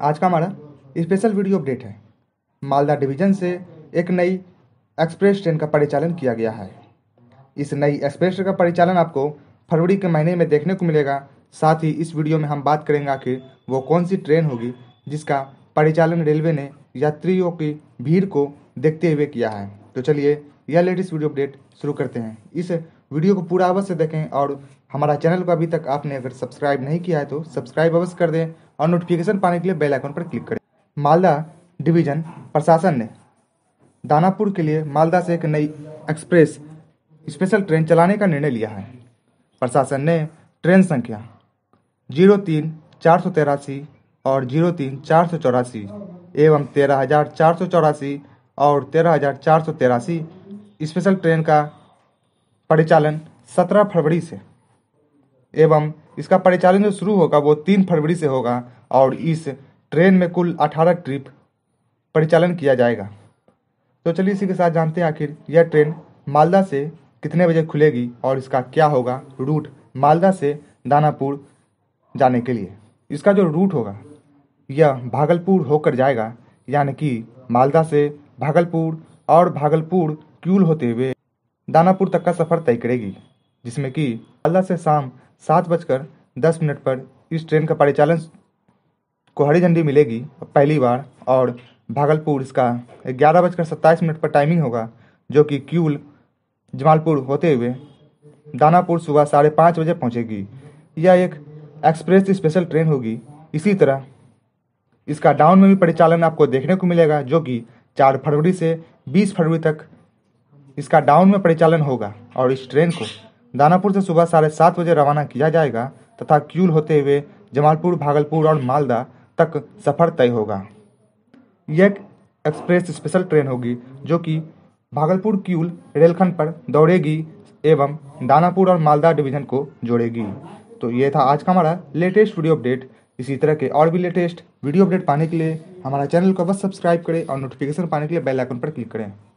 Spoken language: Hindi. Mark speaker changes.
Speaker 1: आज का हमारा स्पेशल वीडियो अपडेट है मालदा डिवीजन से एक नई एक्सप्रेस ट्रेन का परिचालन किया गया है इस नई एक्सप्रेस ट्रेन का परिचालन आपको फरवरी के महीने में देखने को मिलेगा साथ ही इस वीडियो में हम बात करेंगे आखिर वो कौन सी ट्रेन होगी जिसका परिचालन रेलवे ने यात्रियों की भीड़ को देखते हुए किया है तो चलिए यह लेटेस्ट वीडियो अपडेट शुरू करते हैं इस वीडियो को पूरा अवश्य देखें और हमारा चैनल को अभी तक आपने अगर सब्सक्राइब नहीं किया है तो सब्सक्राइब अवश्य कर दें और नोटिफिकेशन पाने के लिए बेल आइकन पर क्लिक करें मालदा डिवीजन प्रशासन ने दानापुर के लिए मालदा से एक नई एक्सप्रेस स्पेशल ट्रेन चलाने का निर्णय लिया है प्रशासन ने ट्रेन संख्या जीरो तीन चार सौ तेरासी और जीरो तीन चार सौ चौरासी एवं तेरह हजार चार सौ चौरासी और तेरह हजार चार सौ तेरासी स्पेशल ट्रेन का परिचालन सत्रह फरवरी से एवं इसका परिचालन जो शुरू होगा वो तीन फरवरी से होगा और इस ट्रेन में कुल अठारह ट्रिप परिचालन किया जाएगा तो चलिए इसी के साथ जानते हैं आखिर यह ट्रेन मालदा से कितने बजे खुलेगी और इसका क्या होगा रूट मालदा से दानापुर जाने के लिए इसका जो रूट होगा यह भागलपुर होकर जाएगा यानी कि मालदा से भागलपुर और भागलपुर क्यूल होते हुए दानापुर तक का सफ़र तय करेगी जिसमें कि मालदा से शाम सात बजकर दस मिनट पर इस ट्रेन का परिचालन को हरी झंडी मिलेगी पहली बार और भागलपुर इसका ग्यारह बजकर सत्ताईस मिनट पर टाइमिंग होगा जो कि क्यूल जमालपुर होते हुए दानापुर सुबह साढ़े पाँच बजे पहुंचेगी यह एक एक्सप्रेस स्पेशल ट्रेन होगी इसी तरह इसका डाउन में भी परिचालन आपको देखने को मिलेगा जो कि चार फरवरी से बीस फरवरी तक इसका डाउन में परिचालन होगा और इस ट्रेन को दानापुर से सुबह साढ़े सात बजे रवाना किया जाएगा तथा क्यूल होते हुए जमालपुर भागलपुर और मालदा तक सफर तय होगा यह एक एक्सप्रेस स्पेशल ट्रेन होगी जो कि भागलपुर क्यूल रेलखंड पर दौड़ेगी एवं दानापुर और मालदा डिवीजन को जोड़ेगी तो ये था आज का हमारा लेटेस्ट वीडियो अपडेट इसी तरह के और भी लेटेस्ट वीडियो अपडेट पाने के लिए हमारा चैनल को बस सब्सक्राइब करें और नोटिफिकेशन पाने के लिए बेल आइकन पर क्लिक करें